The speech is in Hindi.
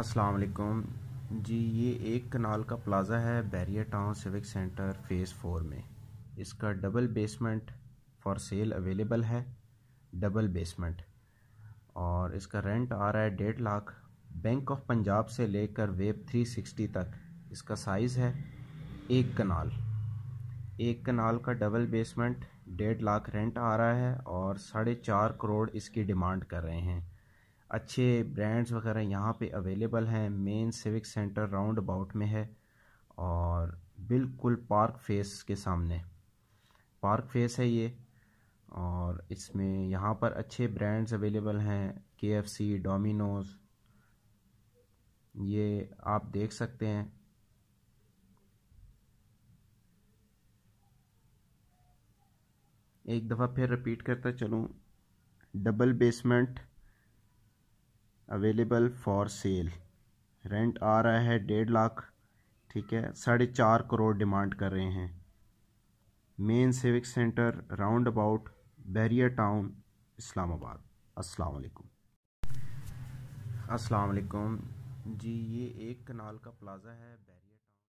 अस्सलाम वालेकुम जी ये एक कनाल का प्लाज़ा है Bahria Town civic centre phase four में इसका double basement for sale available है डबल बेसमेंट और इसका रेंट आ रहा है डेढ़ लाख बैंक ऑफ पंजाब से लेकर वेब थ्री सिक्सटी तक इसका साइज़ है एक कनाल एक कनाल का डबल बेसमेंट डेढ़ लाख रेंट आ रहा है और साढ़े चार करोड़ इसकी डिमांड कर रहे हैं अच्छे ब्रांड्स वगैरह यहाँ पे अवेलेबल हैं main civic centre roundabout में है और बिल्कुल पार्क फेस के सामने पार्क फेस है ये और इसमें यहाँ पर अच्छे ब्रांड्स अवेलेबल हैं के एफ सी डोमिनोज़ ये आप देख सकते हैं एक दफ़ा फिर रिपीट करता चलूँ double basement available for sale rent आ रहा है डेढ़ लाख ठीक है साढ़े चार करोड़ डिमांड कर रहे हैं main civic centre roundabout Bahria Town Islamabad अस्सलाम वालेकुम अस्सलाम वालेकुम जी ये एक कनाल का प्लाज़ा है बैरियर